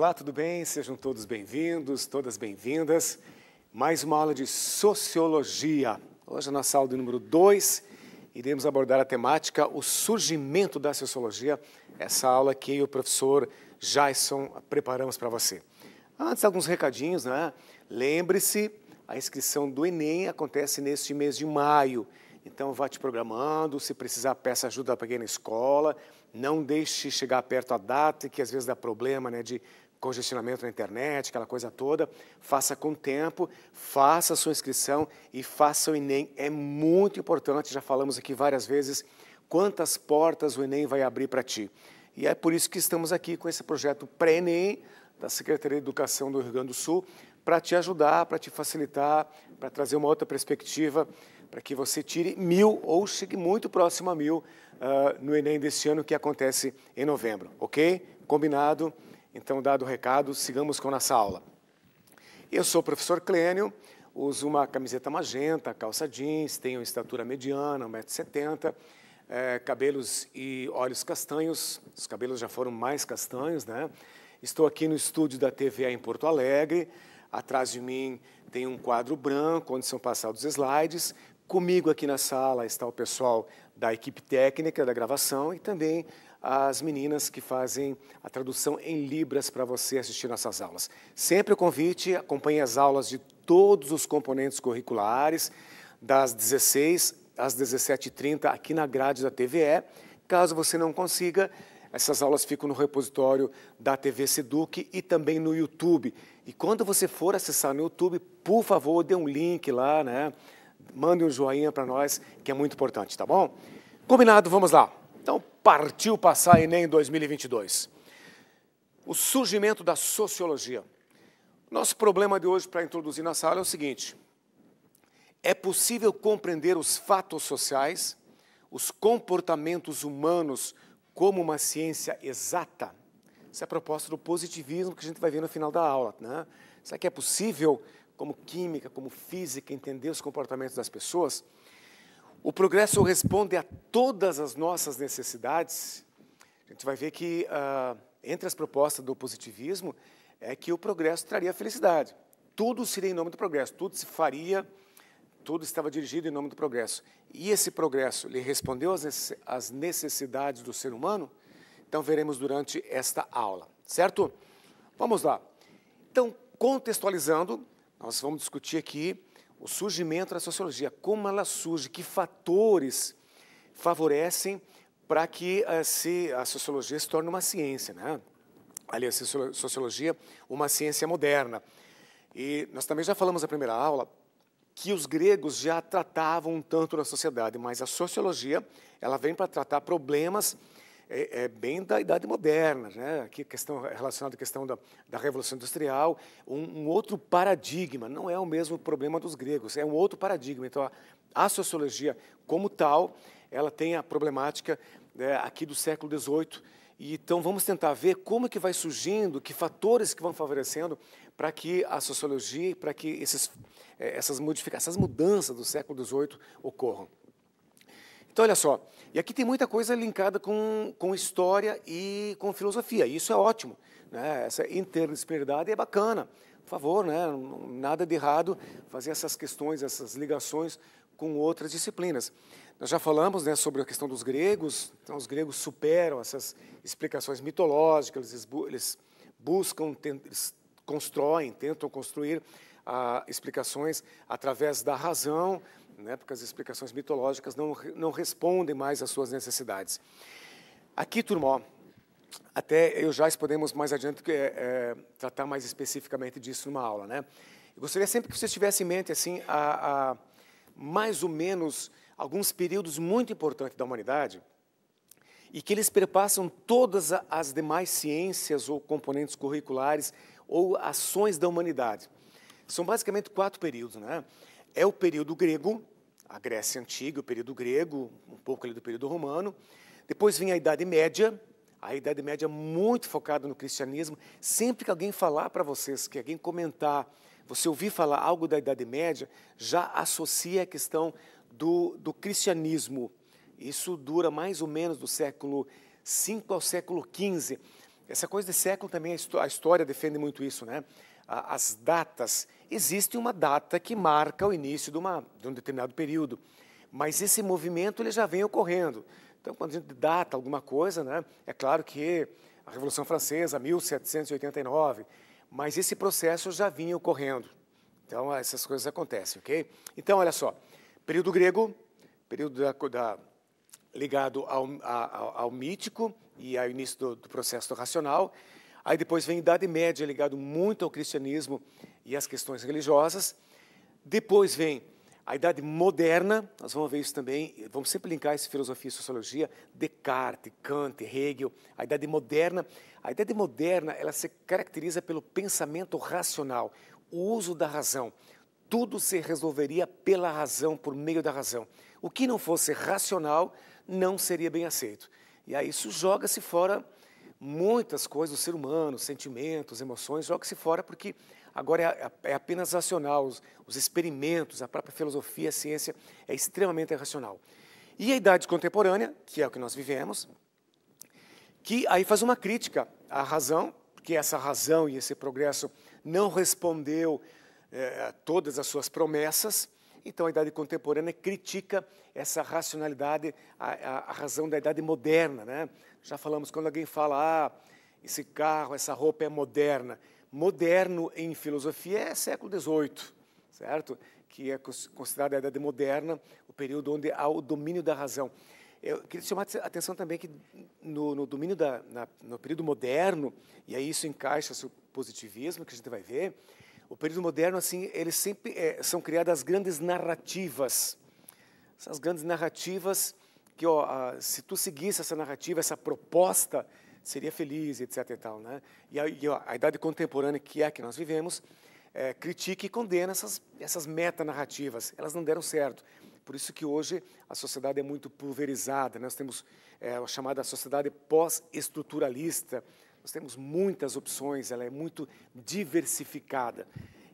Olá, tudo bem? Sejam todos bem-vindos, todas bem-vindas. Mais uma aula de Sociologia. Hoje a nossa aula do número 2, iremos abordar a temática O Surgimento da Sociologia, essa aula que eu e o professor Jason preparamos para você. Antes, alguns recadinhos, né? Lembre-se, a inscrição do Enem acontece neste mês de maio. Então, vá te programando. Se precisar, peça ajuda para alguém é na escola. Não deixe chegar perto a data, que às vezes dá problema né, de congestionamento na internet, aquela coisa toda, faça com tempo, faça a sua inscrição e faça o Enem. É muito importante, já falamos aqui várias vezes, quantas portas o Enem vai abrir para ti. E é por isso que estamos aqui com esse projeto Pré-Enem da Secretaria de Educação do Rio Grande do Sul, para te ajudar, para te facilitar, para trazer uma outra perspectiva, para que você tire mil ou chegue muito próximo a mil uh, no Enem deste ano que acontece em novembro, ok? Combinado? Então, dado o recado, sigamos com a nossa aula. Eu sou o professor Clênio, uso uma camiseta magenta, calça jeans, tenho estatura mediana, 1,70m, é, cabelos e olhos castanhos, os cabelos já foram mais castanhos, né? Estou aqui no estúdio da TVA em Porto Alegre, atrás de mim tem um quadro branco onde são passados slides, comigo aqui na sala está o pessoal da equipe técnica da gravação e também as meninas que fazem a tradução em Libras para você assistir nossas aulas. Sempre o convite, acompanhe as aulas de todos os componentes curriculares, das 16 às 17h30, aqui na grade da TVE. Caso você não consiga, essas aulas ficam no repositório da TV Seduc e também no YouTube. E quando você for acessar no YouTube, por favor, dê um link lá, né? Mande um joinha para nós, que é muito importante, tá bom? Combinado, vamos lá partiu passar a Enem 2022. O surgimento da sociologia. Nosso problema de hoje para introduzir na sala é o seguinte: é possível compreender os fatos sociais, os comportamentos humanos, como uma ciência exata? Essa é a proposta do positivismo que a gente vai ver no final da aula. Né? Será que é possível, como química, como física, entender os comportamentos das pessoas? O progresso responde a todas as nossas necessidades. A gente vai ver que, ah, entre as propostas do positivismo, é que o progresso traria felicidade. Tudo seria em nome do progresso, tudo se faria, tudo estava dirigido em nome do progresso. E esse progresso lhe respondeu às necessidades do ser humano? Então, veremos durante esta aula, certo? Vamos lá. Então, contextualizando, nós vamos discutir aqui o surgimento da sociologia, como ela surge, que fatores favorecem para que a, eh, se, a sociologia se torne uma ciência, né? Aliás, a sociologia, uma ciência moderna. E nós também já falamos na primeira aula que os gregos já tratavam um tanto da sociedade, mas a sociologia ela vem para tratar problemas é, é, bem da idade moderna, né? Aqui questão relacionada à questão da, da revolução industrial, um, um, outro paradigma. Não é o mesmo problema dos gregos, é um outro paradigma. Então a, a sociologia como tal, ela tem a problemática né, aqui do século XVIII. E, então vamos tentar ver como é que vai surgindo, que fatores que vão favorecendo para que a sociologia, para que esses, eh, essas modificações, essas mudanças do século XVIII ocorram. Então, olha só, e aqui tem muita coisa linkada com, com história e com filosofia, e isso é ótimo. Né? Essa interdisciplinaridade é bacana. Por favor, né? nada de errado fazer essas questões, essas ligações com outras disciplinas. Nós já falamos né, sobre a questão dos gregos, então os gregos superam essas explicações mitológicas, eles, eles buscam, eles constroem, tentam construir ah, explicações através da razão, né, porque as explicações mitológicas não, não respondem mais às suas necessidades. Aqui, turmó, até eu já podemos mais adiante é, é, tratar mais especificamente disso numa aula. Né? Eu gostaria sempre que vocês tivessem em mente assim, a, a mais ou menos alguns períodos muito importantes da humanidade e que eles perpassam todas as demais ciências ou componentes curriculares ou ações da humanidade. São basicamente quatro períodos, né? é o período grego, a Grécia Antiga, o período grego, um pouco ali do período romano. Depois vem a Idade Média, a Idade Média é muito focada no cristianismo. Sempre que alguém falar para vocês, que alguém comentar, você ouvir falar algo da Idade Média, já associa a questão do, do cristianismo. Isso dura mais ou menos do século V ao século XV. Essa coisa de século também, a história defende muito isso, né? as datas. Existe uma data que marca o início de, uma, de um determinado período, mas esse movimento ele já vem ocorrendo. Então, quando a gente data alguma coisa, né, é claro que a Revolução Francesa, 1789, mas esse processo já vinha ocorrendo. Então, essas coisas acontecem, ok? Então, olha só, período grego, período da, da ligado ao, a, ao, ao, mítico e ao início do, do processo do racional, Aí depois vem a Idade Média, ligado muito ao cristianismo e às questões religiosas. Depois vem a Idade Moderna, nós vamos ver isso também, vamos sempre linkar isso filosofia e sociologia, Descartes, Kant, Hegel, a Idade Moderna. A Idade Moderna, ela se caracteriza pelo pensamento racional, o uso da razão. Tudo se resolveria pela razão, por meio da razão. O que não fosse racional não seria bem aceito. E aí isso joga-se fora muitas coisas, o ser humano, sentimentos, emoções, joga-se fora porque agora é, é apenas racional. Os, os, experimentos, a própria filosofia, a ciência é extremamente irracional. E a idade contemporânea, que é o que nós vivemos, que aí faz uma crítica à razão, porque essa razão e esse progresso não respondeu eh, a todas as suas promessas. Então, a idade contemporânea critica essa racionalidade, a, a, a razão da idade moderna, né? Já falamos, quando alguém fala, ah, esse carro, essa roupa é moderna. Moderno em filosofia é século XVIII, certo? Que é considerada a Idade Moderna, o período onde há o domínio da razão. Eu queria chamar a atenção também que no, no domínio da, na, no período moderno, e aí isso encaixa-se o positivismo, que a gente vai ver, o período moderno, assim, eles sempre é, são criadas grandes narrativas. Essas grandes narrativas que ó, se tu seguisse essa narrativa, essa proposta, seria feliz, etc. E, tal, né? e, a, ó, a idade contemporânea que é a que nós vivemos é, critica e condena essas, essas metanarrativas. Elas não deram certo. Por isso que hoje a sociedade é muito pulverizada. Né? Nós temos é, a chamada sociedade pós-estruturalista. Nós temos muitas opções, ela é muito diversificada.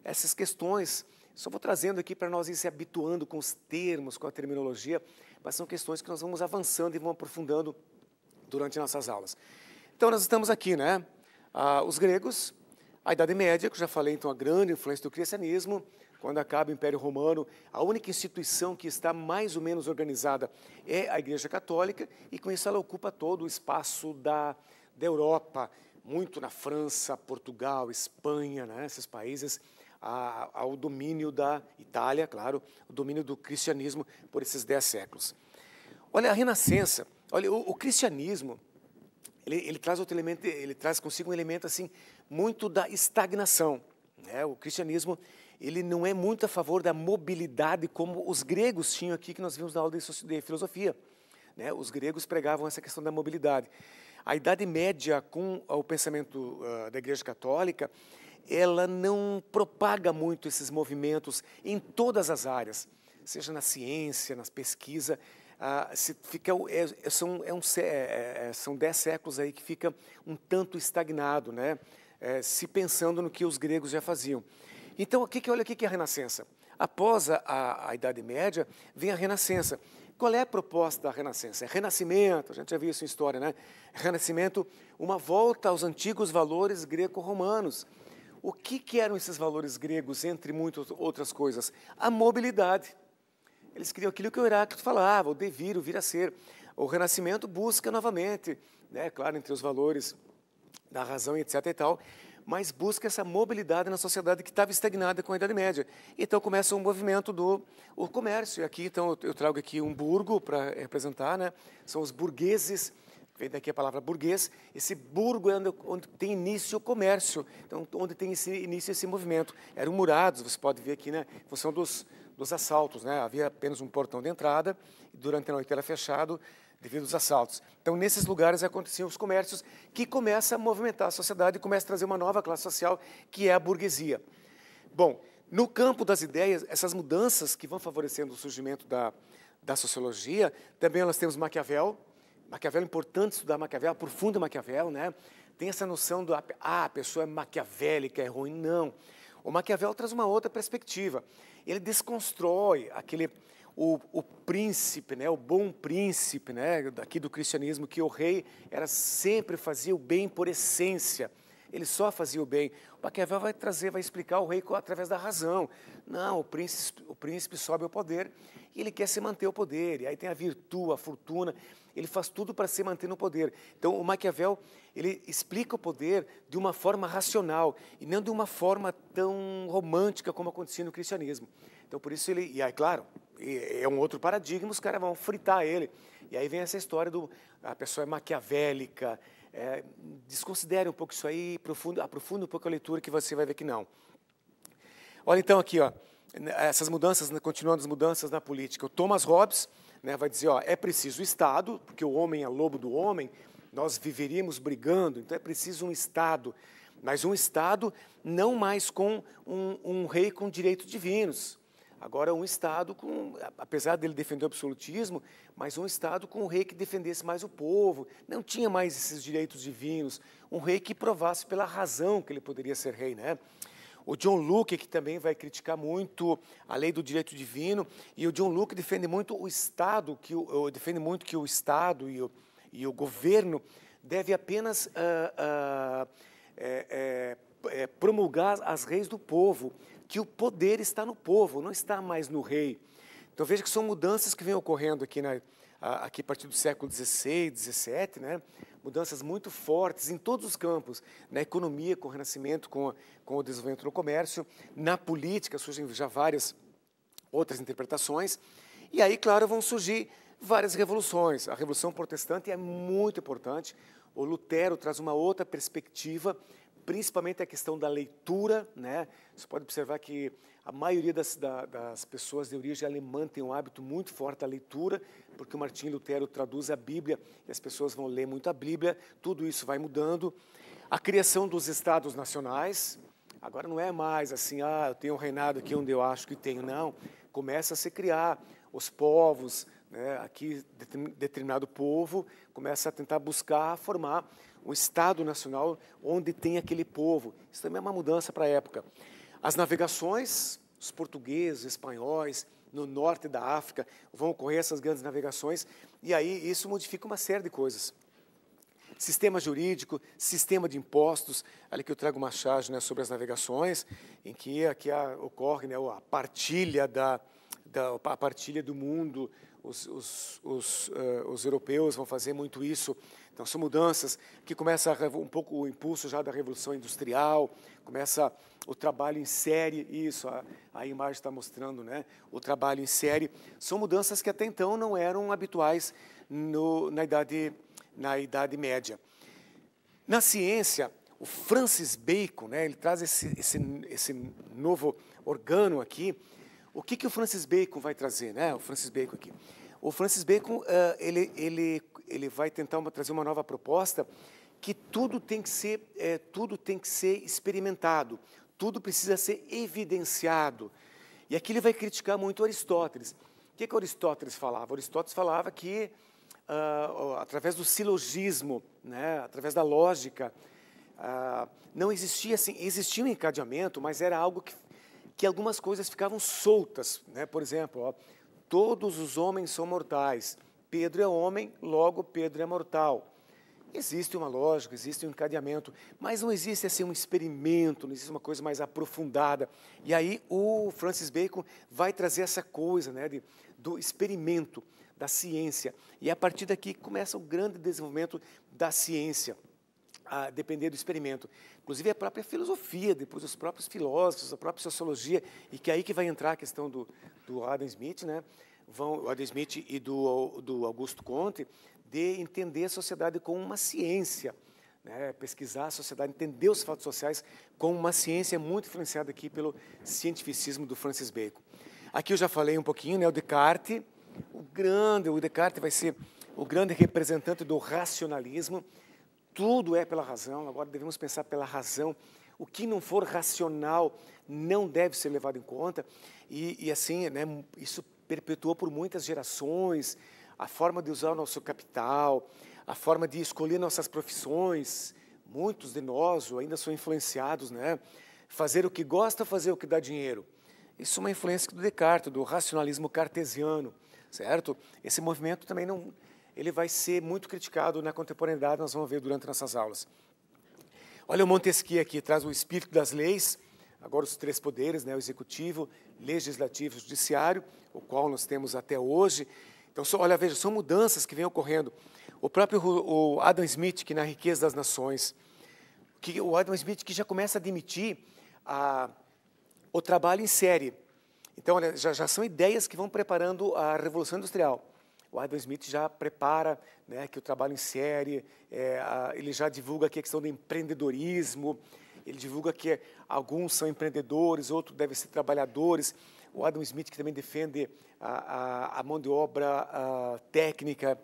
Essas questões, só vou trazendo aqui para nós ir se habituando com os termos, com a terminologia, mas são questões que nós vamos avançando e vamos aprofundando durante nossas aulas. Então, nós estamos aqui, né? Ah, os gregos, a Idade Média, que eu já falei, então, a grande influência do cristianismo, quando acaba o Império Romano, a única instituição que está mais ou menos organizada é a Igreja Católica, e com isso ela ocupa todo o espaço da, da Europa, muito na França, Portugal, Espanha, né, esses países a, ao domínio da Itália, claro, o domínio do cristianismo por esses dez séculos. Olha a Renascença, olha o, o cristianismo, ele, ele, traz outro elemento, ele traz consigo um elemento assim muito da estagnação. Né? O cristianismo ele não é muito a favor da mobilidade como os gregos tinham aqui que nós vimos na aula de, de filosofia. Né? Os gregos pregavam essa questão da mobilidade. A Idade Média com o pensamento uh, da Igreja Católica ela não propaga muito esses movimentos em todas as áreas, seja na ciência, nas pesquisas. Ah, fica, é, é, são, é um, é, é, são dez séculos aí que fica um tanto estagnado, né? É, se pensando no que os gregos já faziam. Então, o que, que olha o que, que é a Renascença? Após a, a, a Idade Média, vem a Renascença. Qual é a proposta da Renascença? É renascimento, a gente já viu isso em história, né? Renascimento, uma volta aos antigos valores greco-romanos o que, que eram esses valores gregos, entre muitas outras coisas? A mobilidade. Eles queriam aquilo que o Heráclito falava, o devir, o vir a ser. O Renascimento busca novamente, né, claro, entre os valores da razão, etc. e tal, mas busca essa mobilidade na sociedade que estava estagnada com a Idade Média. Então começa um movimento do o comércio. E aqui, então, eu trago aqui um burgo para representar, né? São os burgueses Vem daqui a palavra burguês. Esse burgo é onde, tem início o comércio, então, onde tem esse início esse movimento. Eram murados, você pode ver aqui, né, em função dos, dos assaltos. Né? Havia apenas um portão de entrada, e durante a noite era fechado devido aos assaltos. Então, nesses lugares aconteciam os comércios, que começa a movimentar a sociedade e começa a trazer uma nova classe social, que é a burguesia. Bom, no campo das ideias, essas mudanças que vão favorecendo o surgimento da, da sociologia, também nós temos Maquiavel, Maquiavel é importante estudar Maquiavel, profundo Maquiavel, né? Tem essa noção do ah, a pessoa é maquiavélica, é ruim. Não. O Maquiavel traz uma outra perspectiva. Ele desconstrói aquele o, o príncipe, né, o bom príncipe, né, daqui do cristianismo que o rei era sempre fazia o bem por essência ele só fazia o bem. O Maquiavel vai trazer, vai explicar o rei através da razão. Não, o príncipe, o príncipe sobe ao poder e ele quer se manter no poder. E aí tem a virtude, a fortuna, ele faz tudo para se manter no poder. Então, o Maquiavel, ele explica o poder de uma forma racional e não de uma forma tão romântica como acontecia no cristianismo. Então, por isso ele, e aí, claro, é um outro paradigma, os caras vão fritar ele. E aí vem essa história do a pessoa é maquiavélica, é, desconsidere um pouco isso aí, aprofunda, aprofunda um pouco a leitura que você vai ver que não. Olha então aqui, ó, essas mudanças, né, continuando as mudanças na política. O Thomas Hobbes né, vai dizer, ó, é preciso o Estado, porque o homem é lobo do homem, nós viveríamos brigando, então é preciso um Estado, mas um Estado não mais com um, um rei com direitos divinos, Agora, um Estado, com, apesar dele defender o absolutismo, mas um Estado com um rei que defendesse mais o povo, não tinha mais esses direitos divinos, um rei que provasse pela razão que ele poderia ser rei. Né? O John Luke, que também vai criticar muito a lei do direito divino, e o John Luke defende muito o Estado, que o, eh, defende muito que o Estado e o, e o governo deve apenas uh, uh, é, é, promulgar as leis do povo, que o poder está no povo, não está mais no rei. Então veja que são mudanças que vêm ocorrendo aqui, na, aqui a partir do século XVI, XVII, né? mudanças muito fortes em todos os campos, na economia com o renascimento, com, com o desenvolvimento do comércio, na política surgem já várias outras interpretações, e aí, claro, vão surgir várias revoluções. A Revolução Protestante é muito importante, o Lutero traz uma outra perspectiva principalmente a questão da leitura. Né? Você pode observar que a maioria das, da, das pessoas de origem alemã tem um hábito muito forte da leitura, porque o Martim Lutero traduz a Bíblia e as pessoas vão ler muito a Bíblia, tudo isso vai mudando. A criação dos estados nacionais, agora não é mais assim, ah, eu tenho um reinado aqui onde eu acho que tenho, não. Começa a se criar os povos, né? aqui determinado povo começa a tentar buscar formar um Estado nacional onde tem aquele povo. Isso também é uma mudança para a época. As navegações, os portugueses, espanhóis, no norte da África, vão ocorrer essas grandes navegações, e aí isso modifica uma série de coisas. Sistema jurídico, sistema de impostos, ali que eu trago uma charge né, sobre as navegações, em que aqui ocorre né, a partilha da, da a partilha do mundo, os, os, os, uh, os europeus vão fazer muito isso. Então, são mudanças que começa um pouco o impulso já da Revolução Industrial, começa o trabalho em série, isso, a, a imagem está mostrando, né? o trabalho em série. São mudanças que até então não eram habituais no, na, idade, na Idade Média. Na ciência, o Francis Bacon, né, ele traz esse, esse, esse novo organo aqui, o que, que o Francis Bacon vai trazer, né? O Francis Bacon aqui. O Francis Bacon, uh, ele, ele, ele vai tentar uma, trazer uma nova proposta que tudo tem que ser, é, tudo tem que ser experimentado, tudo precisa ser evidenciado. E aqui ele vai criticar muito Aristóteles. O que, que Aristóteles falava? Aristóteles falava que, uh, através do silogismo, né, através da lógica, uh, não existia assim, existia um encadeamento, mas era algo que que algumas coisas ficavam soltas. Né? Por exemplo, ó, todos os homens são mortais. Pedro é homem, logo Pedro é mortal. Existe uma lógica, existe um encadeamento, mas não existe assim um experimento, não existe uma coisa mais aprofundada. E aí o Francis Bacon vai trazer essa coisa né, de, do experimento, da ciência. E a partir daqui começa o grande desenvolvimento da ciência a depender do experimento. Inclusive a própria filosofia, depois os próprios filósofos, a própria sociologia, e que é aí que vai entrar a questão do, do Adam Smith, né? Vão, Adam Smith e do, do Augusto Conte, de entender a sociedade como uma ciência, né? pesquisar a sociedade, entender os fatos sociais como uma ciência muito influenciada aqui pelo cientificismo do Francis Bacon. Aqui eu já falei um pouquinho, né? O Descartes, o grande, o Descartes vai ser o grande representante do racionalismo, tudo é pela razão, agora devemos pensar pela razão. O que não for racional não deve ser levado em conta. E, e assim, né, isso perpetuou por muitas gerações a forma de usar o nosso capital, a forma de escolher nossas profissões. Muitos de nós ainda são influenciados, né? Fazer o que gosta, fazer o que dá dinheiro. Isso é uma influência do Descartes, do racionalismo cartesiano, certo? Esse movimento também não, ele vai ser muito criticado na contemporaneidade, nós vamos ver durante nossas aulas. Olha o Montesquieu aqui, traz o espírito das leis, agora os três poderes, né, o executivo, legislativo e judiciário, o qual nós temos até hoje. Então, só, olha, veja, são mudanças que vêm ocorrendo. O próprio o Adam Smith, que na Riqueza das Nações, que o Adam Smith que já começa a admitir a, o trabalho em série. Então, olha, já, já são ideias que vão preparando a Revolução Industrial o Adam Smith já prepara né, que o trabalho em série, é, a, ele já divulga aqui a questão do empreendedorismo, ele divulga que alguns são empreendedores, outros devem ser trabalhadores. O Adam Smith, que também defende a, a, a mão de obra técnica.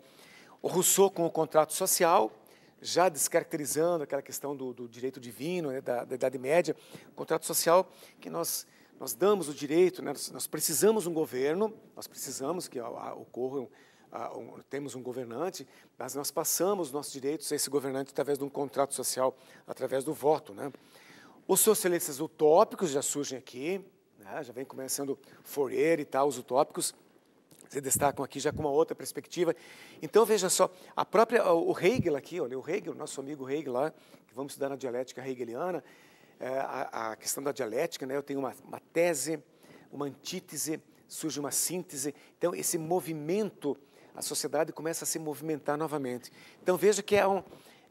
O Rousseau com o contrato social, já descaracterizando aquela questão do, do direito divino, né, da, da, Idade Média, contrato social que nós, nós damos o direito, né, nós, precisamos um governo, nós precisamos que ocorram uh, temos um governante, mas nós passamos nossos direitos a esse governante através de um contrato social, através do voto. Né? Os socialistas utópicos já surgem aqui, né? já vem começando Fourier e tal, os utópicos se destacam aqui já com uma outra perspectiva. Então, veja só, a própria, o Hegel aqui, olha, o Hegel, nosso amigo Hegel lá, que vamos estudar na dialética hegeliana, é, a, a, questão da dialética, né, eu tenho uma, uma tese, uma antítese, surge uma síntese. Então, esse movimento a sociedade começa a se movimentar novamente. Então veja que é, um,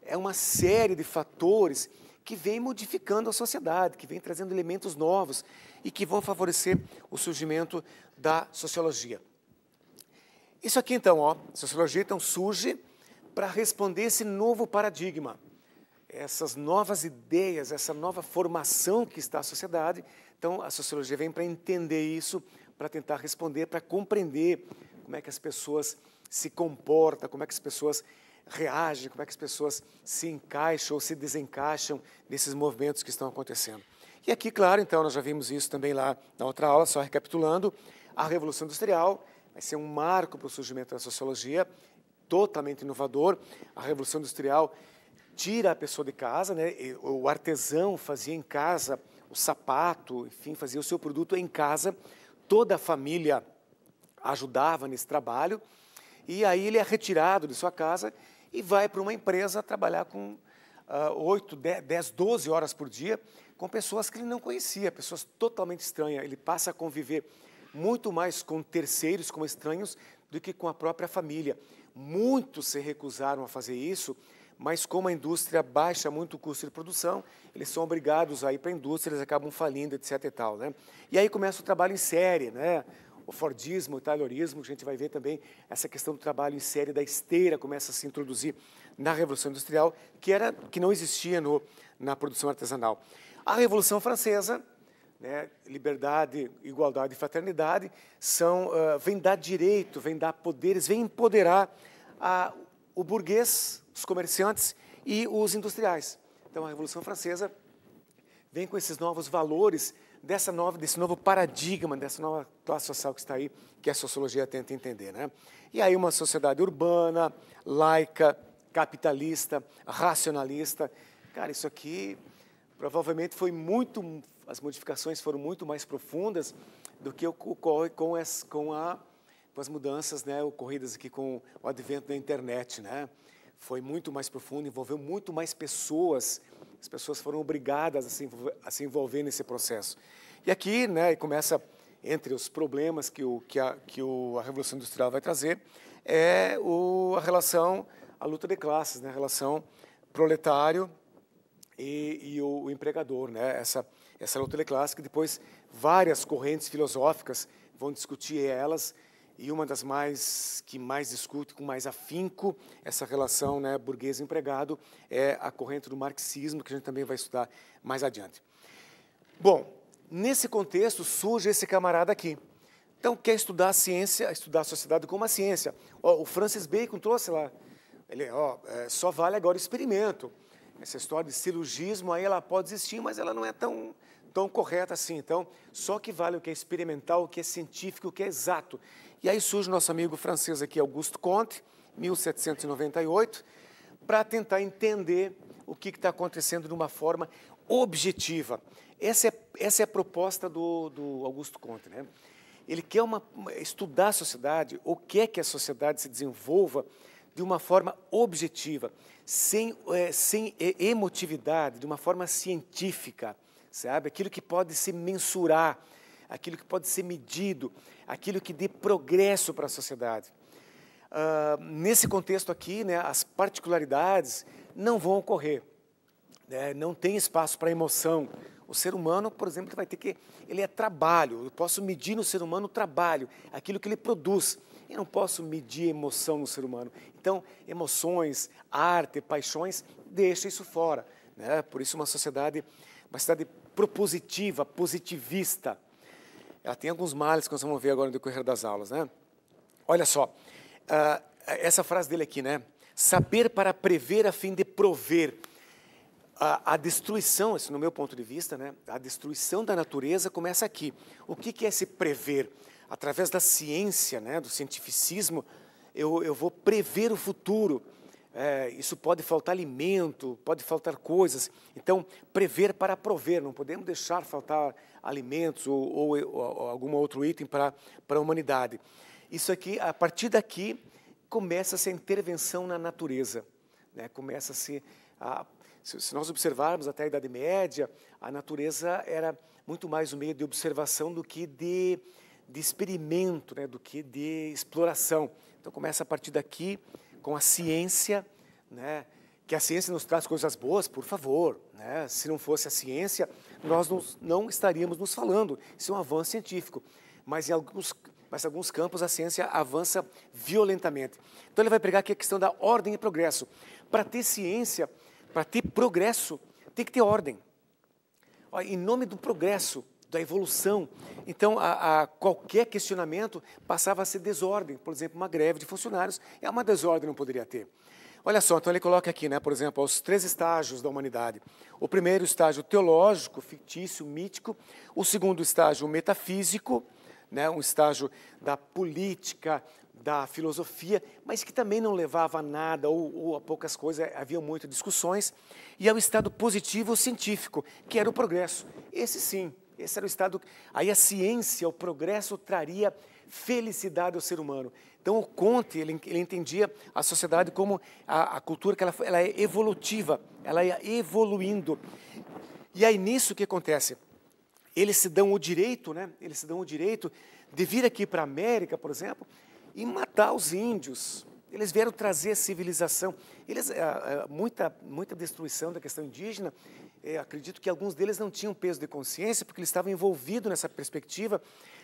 é uma série de fatores que vem modificando a sociedade, que vem trazendo elementos novos e que vão favorecer o surgimento da sociologia. Isso aqui então, ó, sociologia então surge para responder esse novo paradigma, essas novas ideias, essa nova formação que está a sociedade. Então a sociologia vem para entender isso, para tentar responder, para compreender como é que as pessoas se comportam, como é que as pessoas reagem, como é que as pessoas se encaixam ou se desencaixam desses movimentos que estão acontecendo. E aqui, claro, então, nós já vimos isso também lá na outra aula, só recapitulando, a Revolução Industrial vai ser um marco para o surgimento da sociologia, totalmente inovador. A Revolução Industrial tira a pessoa de casa, né? o artesão fazia em casa o sapato, enfim, fazia o seu produto em casa. Toda a família ajudava nesse trabalho. E aí ele é retirado de sua casa e vai para uma empresa trabalhar com uh, 8, 10, 12 horas por dia com pessoas que ele não conhecia, pessoas totalmente estranhas. Ele passa a conviver muito mais com terceiros, com estranhos, do que com a própria família. Muitos se recusaram a fazer isso, mas como a indústria baixa muito o custo de produção, eles são obrigados a ir para a indústria, eles acabam falindo, etc. E, tal, né? e aí começa o trabalho em série, né? o Fordismo, o Taylorismo, a gente vai ver também essa questão do trabalho em série da esteira começa a se introduzir na Revolução Industrial, que, era, que não existia no, na produção artesanal. A Revolução Francesa, né, liberdade, igualdade e fraternidade, são, uh, vem dar direito, vem dar poderes, vem empoderar a, o burguês, os comerciantes e os industriais. Então, a Revolução Francesa vem com esses novos valores dessa nova, desse novo paradigma, dessa nova classe social que está aí, que a sociologia tenta entender. Né? E aí uma sociedade urbana, laica, capitalista, racionalista. Cara, isso aqui provavelmente foi muito, as modificações foram muito mais profundas do que ocorre com, as, com, a, com as mudanças né, ocorridas aqui com o advento da internet. Né? Foi muito mais profundo, envolveu muito mais pessoas as pessoas foram obrigadas a se envolver, a se envolver nesse processo. E aqui né, começa, entre os problemas que, o, que, a, que o, a Revolução Industrial vai trazer, é o, a relação, a luta de classes, né, a relação proletário e, e o, o, empregador. Né, essa, essa luta de classes que depois várias correntes filosóficas vão discutir elas e uma das mais que mais discute com mais afinco essa relação né, burguês empregado é a corrente do marxismo que a gente também vai estudar mais adiante. Bom, nesse contexto surge esse camarada aqui. Então quer estudar a ciência, estudar a sociedade como a ciência. Ó, o Francis Bacon trouxe lá, ele ó, é, só vale agora o experimento. Essa história de silogismo aí ela pode existir, mas ela não é tão tão correta assim. Então só que vale o que é experimental, o que é científico, o que é exato. E aí surge nosso amigo francês aqui, Augusto Comte, 1798, para tentar entender o que está acontecendo de uma forma objetiva. Essa é, essa é a proposta do, do Augusto Comte. Né? Ele quer uma, estudar a sociedade, ou quer que a sociedade se desenvolva de uma forma objetiva, sem, é, sem emotividade, de uma forma científica, sabe? Aquilo que pode se mensurar, aquilo que pode ser medido, aquilo que dê progresso para a sociedade. Uh, nesse contexto aqui, né, as particularidades não vão ocorrer. Né, não tem espaço para emoção. O ser humano, por exemplo, vai ter que. Ele é trabalho. Eu posso medir no ser humano o trabalho, aquilo que ele produz. Eu não posso medir emoção no ser humano. Então, emoções, arte, paixões, deixa isso fora. Né? Por isso, uma sociedade, uma sociedade propositiva, positivista. Ela tem alguns males que nós vamos ver agora no decorrer das aulas, né? Olha só, uh, essa frase dele aqui, né? Saber para prever a fim de prover. A, a, destruição, isso no meu ponto de vista, né? A destruição da natureza começa aqui. O que, que é se prever? Através da ciência, né? Do cientificismo, eu, eu vou prever o futuro é, isso pode faltar alimento, pode faltar coisas. Então, prever para prover, não podemos deixar faltar alimentos ou, ou, ou algum outro item para, para a humanidade. Isso aqui, a partir daqui, começa-se a intervenção na natureza. Né? Começa-se a. Se, se nós observarmos até a Idade Média, a natureza era muito mais um meio de observação do que de, de experimento, né? do que de exploração. Então, começa a partir daqui com a ciência, né? que a ciência nos traz coisas boas, por favor. Né? Se não fosse a ciência, nós nos, não estaríamos nos falando. Isso é um avanço científico. Mas em alguns, mas em alguns campos a ciência avança violentamente. Então ele vai pregar aqui a questão da ordem e progresso. Para ter ciência, para ter progresso, tem que ter ordem. Olha, em nome do progresso, da evolução. Então, a, a, qualquer questionamento passava a ser desordem. Por exemplo, uma greve de funcionários é uma desordem, não poderia ter. Olha só, então ele coloca aqui, né, por exemplo, os três estágios da humanidade. O primeiro estágio teológico, fictício, mítico. O segundo estágio metafísico, né, um estágio da política, da filosofia, mas que também não levava a nada ou, ou a poucas coisas, havia muitas discussões. E ao estado positivo científico, que era o progresso. Esse sim, esse era o estado. Aí a ciência, o progresso traria felicidade ao ser humano. Então o Conte, ele, ele entendia a sociedade como a, a cultura que ela, ela, é evolutiva, ela é evoluindo. E aí nisso o que acontece? Eles se dão o direito, né? Eles se dão o direito de vir aqui para a América, por exemplo, e matar os índios, eles vieram trazer civilização. Eles, a, ah, a, ah, muita, muita destruição da questão indígena, é, acredito que alguns deles não tinham peso de consciência, porque eles estavam envolvidos nessa perspectiva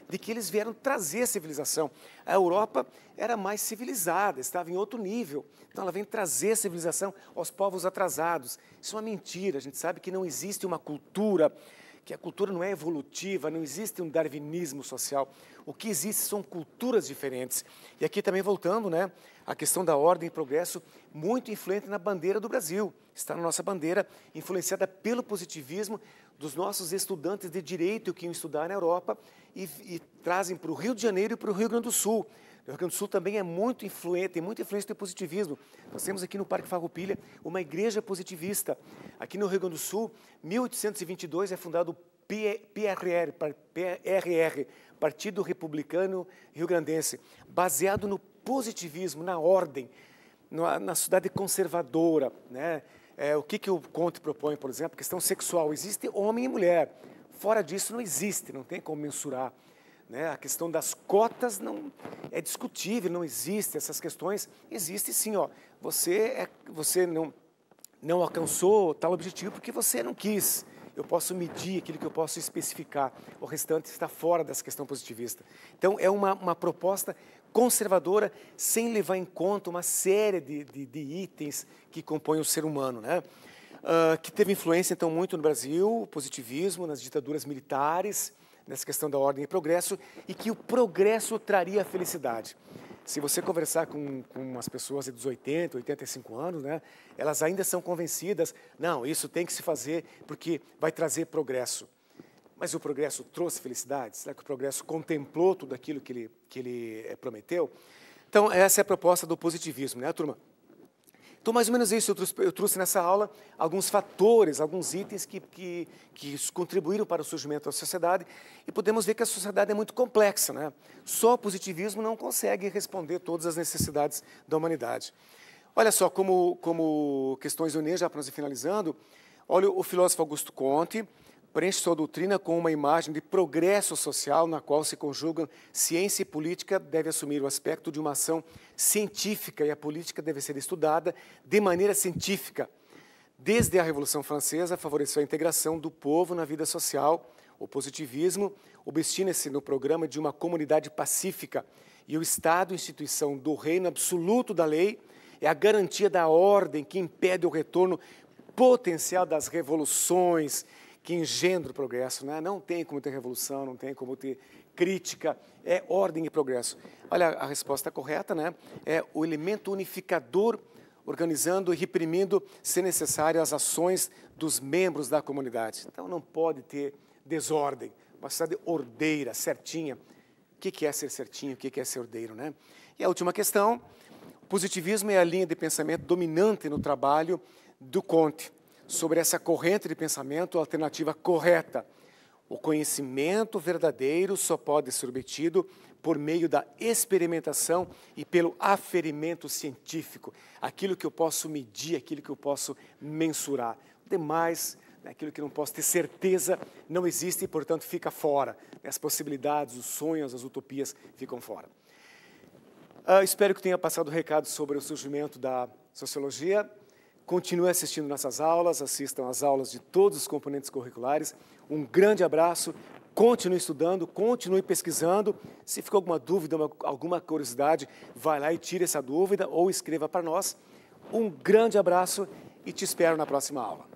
de que eles vieram trazer civilização. A Europa era mais civilizada, estava em outro nível. Então ela vem trazer civilização aos povos atrasados. Isso é uma mentira. A gente sabe que não existe uma cultura que a cultura não é evolutiva, não existe um darwinismo social. O que existe são culturas diferentes. E aqui também voltando, né, a questão da ordem e progresso muito influente na bandeira do Brasil. Está na nossa bandeira, influenciada pelo positivismo dos nossos estudantes de direito que iam estudar na Europa e, e trazem para o Rio de Janeiro e para o Rio Grande do Sul. O Rio Grande do Sul também é muito influente, tem muita influência do positivismo. Nós temos aqui no Parque Farroupilha uma igreja positivista. Aqui no Rio Grande do Sul, 1822 é fundado o PRR, PRR Partido Republicano Rio Grandense, baseado no positivismo na ordem, na, na sociedade conservadora, né? É, o que, que o Conte propõe, por exemplo, questão sexual. Existe homem e mulher. Fora disso não existe, não tem como mensurar. Né? A questão das cotas não é discutível, não existe essas questões. Existe sim, ó. Você é, você não não alcançou tal objetivo porque você não quis. Eu posso medir aquilo que eu posso especificar. O restante está fora dessa questão positivista. Então é uma, uma proposta conservadora sem levar em conta uma série de, de, de itens que compõem o ser humano, né? Uh, que teve influência então muito no Brasil, o positivismo, nas ditaduras militares, nessa questão da ordem e progresso, e que o progresso traria felicidade. Se você conversar com, com as pessoas dos 80, 85 anos, né, elas ainda são convencidas, não, isso tem que se fazer porque vai trazer progresso. Mas o progresso trouxe felicidade? Será que o progresso contemplou tudo aquilo que ele, que ele eh, prometeu? Então, essa é a proposta do positivismo, né, turma? Então, mais ou menos isso, eu trouxe, eu trouxe nessa aula alguns fatores, alguns itens que, que, que, contribuíram para o surgimento da sociedade e podemos ver que a sociedade é muito complexa. Né? Só o positivismo não consegue responder todas as necessidades da humanidade. Olha só, como, como questões do já para nós ir finalizando, olha o filósofo Augusto Conte, preenche sua doutrina com uma imagem de progresso social na qual se conjugam ciência e política deve assumir o aspecto de uma ação científica e a política deve ser estudada de maneira científica. Desde a Revolução Francesa, favoreceu a integração do povo na vida social. O positivismo obstina-se no programa de uma comunidade pacífica e o Estado, instituição do reino absoluto da lei, é a garantia da ordem que impede o retorno potencial das revoluções, que engendra o progresso. Né? Não tem como ter revolução, não tem como ter crítica, é ordem e progresso. Olha, a resposta correta né? é o elemento unificador organizando e reprimindo, se necessário, as ações dos membros da comunidade. Então, não pode ter desordem, uma cidade ordeira, certinha. O que é ser certinho, o que é ser ordeiro, né? E a última questão, positivismo é a linha de pensamento dominante no trabalho do Conte sobre essa corrente de pensamento alternativa correta. O conhecimento verdadeiro só pode ser obtido por meio da experimentação e pelo aferimento científico, aquilo que eu posso medir, aquilo que eu posso mensurar. Demais, né, aquilo que não posso ter certeza não existe e, portanto, fica fora. As possibilidades, os sonhos, as utopias ficam fora. Uh, espero que tenha passado o recado sobre o surgimento da sociologia. Continue assistindo nossas aulas, assistam às aulas de todos os componentes curriculares. Um grande abraço, continue estudando, continue pesquisando. Se ficou alguma dúvida, alguma curiosidade, vai lá e tire essa dúvida ou escreva para nós. Um grande abraço e te espero na próxima aula.